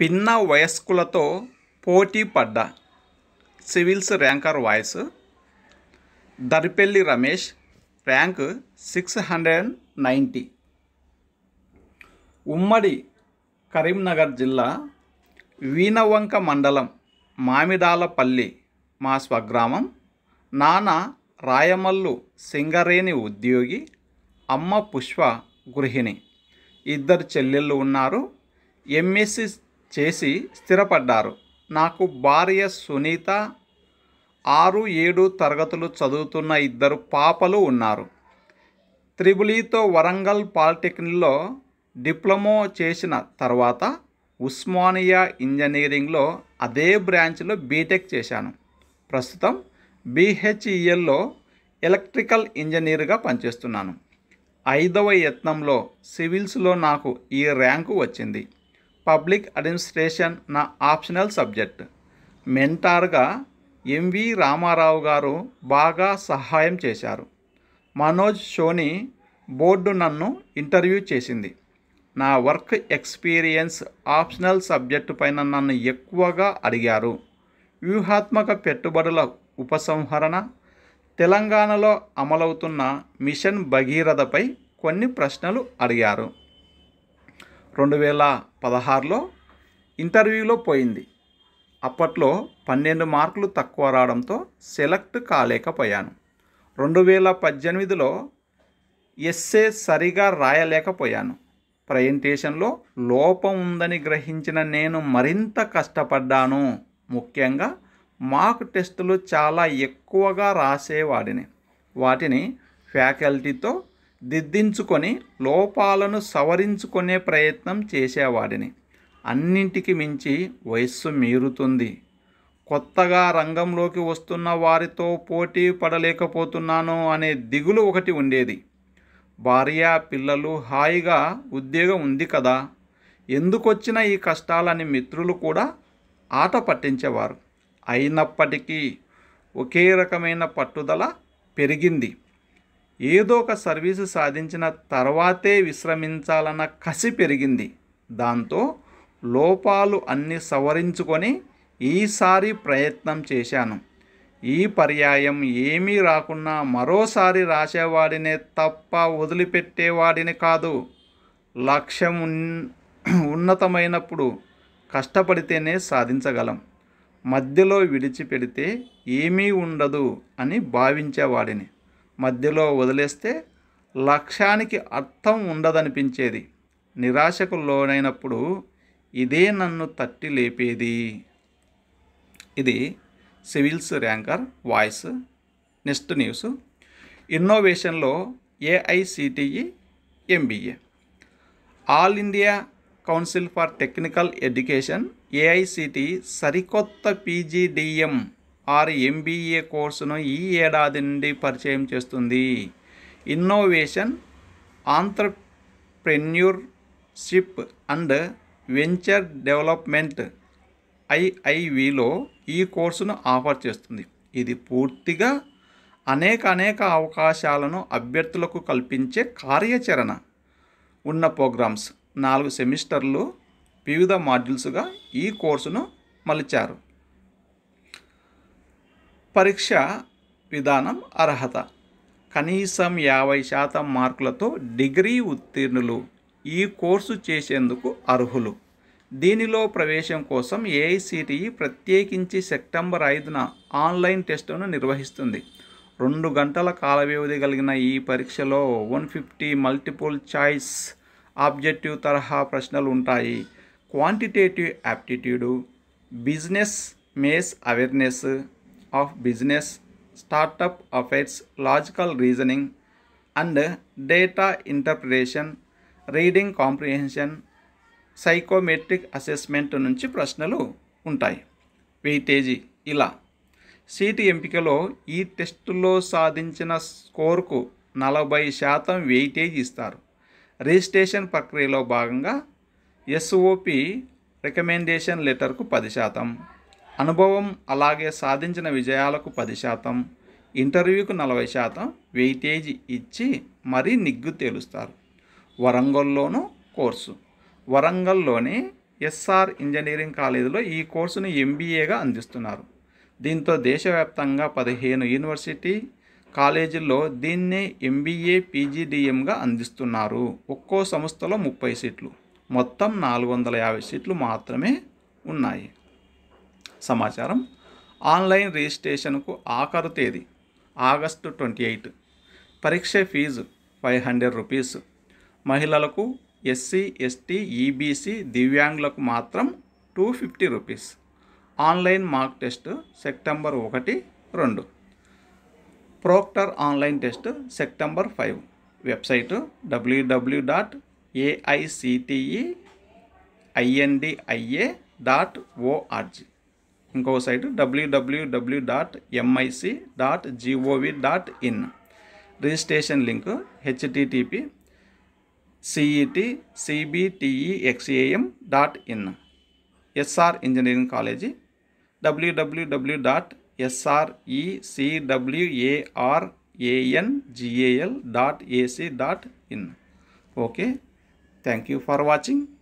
పిన్న వయస్కులతో పోటీ పడ్డ civils ranker voice Daripelli Ramesh rank six hundred ninety ఉమ్మడి కరీంనగర్ జిల్లా వీణవంక మండలం మామిడాలపల్లి మా స్వగ్రామం నాన్న రాయమల్లు సింగరేణి ఉద్యోగి అమ్మ పుష్ప గృహిణి ఇద్దరు చెల్లెళ్ళు ఉన్నారు ఎంఎస్సి చేసి స్థిరపడ్డారు నాకు భార్య సునీత ఆరు ఏడు తరగతులు చదువుతున్న ఇద్దరు పాపలు ఉన్నారు త్రిబులితో వరంగల్ పాలిటెక్నిక్లో డిప్లొమో చేసిన తర్వాత ఉస్మానియా ఇంజనీరింగ్లో అదే బ్రాంచ్లో బీటెక్ చేశాను ప్రస్తుతం బీహెచ్ఈఎల్లో ఎలక్ట్రికల్ ఇంజనీర్గా పనిచేస్తున్నాను ఐదవ యత్నంలో సివిల్స్లో నాకు ఈ ర్యాంకు వచ్చింది పబ్లిక్ అడ్మినిస్ట్రేషన్ నా ఆప్షనల్ సబ్జెక్ట్ మెంటార్గా ఎంవి రామారావు గారు బాగా సహాయం చేశారు మనోజ్ షోని బోర్డు నన్ను ఇంటర్వ్యూ చేసింది నా వర్క్ ఎక్స్పీరియన్స్ ఆప్షనల్ సబ్జెక్టు పైన నన్ను ఎక్కువగా అడిగారు వ్యూహాత్మక పెట్టుబడుల ఉపసంహరణ తెలంగాణలో అమలవుతున్న మిషన్ భగీరథపై కొన్ని ప్రశ్నలు అడిగారు రెండు వేల పదహారులో ఇంటర్వ్యూలో పోయింది అప్పట్లో పన్నెండు మార్కులు తక్కువ రావడంతో సెలెక్ట్ కాలేకపోయాను రెండు వేల పద్దెనిమిదిలో ఎస్సే సరిగా రాయలేకపోయాను ప్రజెంటేషన్లో లోపం ఉందని గ్రహించిన నేను మరింత కష్టపడ్డాను ముఖ్యంగా మాక్ టెస్టులు చాలా ఎక్కువగా రాసేవాడిని వాటిని ఫ్యాకల్టీతో దిద్దించుకొని లోపాలను సవరించుకునే ప్రయత్నం చేసేవాడిని అన్నింటికి మించి వయస్సు మీరుతుంది కొత్తగా రంగంలోకి వస్తున్న వారితో పోటీ పడలేకపోతున్నాను అనే దిగులు ఒకటి ఉండేది భార్య పిల్లలు హాయిగా ఉద్యోగం ఉంది కదా ఎందుకొచ్చిన ఈ కష్టాలని మిత్రులు కూడా ఆట పట్టించేవారు అయినప్పటికీ ఒకే రకమైన పట్టుదల పెరిగింది ఏదో ఒక సర్వీసు సాధించిన తర్వాతే విశ్రమించాలన్న కసి పెరిగింది దాంతో లోపాలు అన్ని సవరించుకొని ఈసారి ప్రయత్నం చేశాను ఈ పర్యాయం ఏమీ రాకున్నా మరోసారి రాసేవాడినే తప్ప వదిలిపెట్టేవాడిని కాదు లక్ష్యం ఉన్నతమైనప్పుడు కష్టపడితేనే సాధించగలం మధ్యలో విడిచిపెడితే ఏమీ ఉండదు అని భావించేవాడిని మధ్యలో వదిలేస్తే లక్ష్యానికి అర్థం ఉండదనిపించేది నిరాశకు లోనైనప్పుడు ఇదే నన్ను తట్టి లేపేది ఇది civils ranker voice next news ఇన్నోవేషన్లో AICTE MBA All India Council for Technical Education AICTE సరికొత్త పీజీడిఎం ఆర్ ఎంబీఏ కోర్సును ఈ ఏడాది నుండి పరిచయం చేస్తుంది innovation entrepreneurship and venture development ఐఐవిలో ఈ కోర్సును ఆఫర్ చేస్తుంది ఇది పూర్తిగా అనేక అనేక అవకాశాలను అభ్యర్థులకు కల్పించే కార్యాచరణ ఉన్న ప్రోగ్రామ్స్ నాలుగు సెమిస్టర్లు వివిధ మాడ్యూల్స్గా ఈ కోర్సును మలిచారు పరీక్ష విధానం అర్హత కనీసం యాభై శాతం మార్కులతో డిగ్రీ ఉత్తీర్ణులు ఈ కోర్సు చేసేందుకు అర్హులు దీనిలో ప్రవేశం కోసం ఏఐసిటిఈ ప్రత్యేకించి సెప్టెంబర్ ఐదున ఆన్లైన్ టెస్టును నిర్వహిస్తుంది రెండు గంటల కాల వ్యవధి కలిగిన ఈ పరీక్షలో one fifty multiple choice objective తరహా ప్రశ్నలు ఉంటాయి క్వాంటిటేటివ్ యాప్టిట్యూడు బిజినెస్ మేస్ awareness of business startup affairs logical reasoning and data interpretation reading comprehension psychometric assessment నుంచి ప్రశ్నలు ఉంటాయి వెయిటేజీ ఇలా సీటు ఎంపికలో ఈ టెస్టులో సాధించిన స్కోర్కు నలభై శాతం వెయిటేజ్ ఇస్తారు రిజిస్ట్రేషన్ ప్రక్రియలో భాగంగా ఎస్ఓపి రికమెండేషన్ లెటర్కు పది శాతం అనుభవం అలాగే సాధించిన విజయాలకు పది శాతం ఇంటర్వ్యూకు నలభై శాతం వెయిటేజ్ ఇచ్చి మరీ నిగ్గు తేలుస్తారు వరంగల్లోనూ కోర్సు వరంగల్లోని ఎస్ఆర్ ఇంజనీరింగ్ కాలేజీలో ఈ కోర్సును ఎంబీఏగా అందిస్తున్నారు దీంతో దేశవ్యాప్తంగా పదిహేను యూనివర్సిటీ కాలేజీల్లో దీన్నే ఎంబీఏ పీజీడిఎంగా అందిస్తున్నారు ఒక్కో సంస్థలో ముప్పై సీట్లు మొత్తం నాలుగు వందల యాభై సీట్లు మాత్రమే ఉన్నాయి సమాచారం ఆన్లైన్ రిజిస్ట్రేషన్కు ఆఖరు తేదీ ఆగస్టు ట్వంటీ ఎయిట్ పరీక్ష ఫీజు ఫైవ్ హండ్రెడ్ రూపీస్ మహిళలకు ఎస్సీ ఎస్టీ ఈబీసీ దివ్యాంగులకు మాత్రం two fifty rupees online mock test September ఒకటి రెండు proctor online test September five website WW dot AICTE INDIA dot ORG इंको सैट W W W dot M EC dot GOV dot in registration link HTTP CET CBT exam dot in SR engineering college W W W dot GL dot AC dot in okay thank you for watching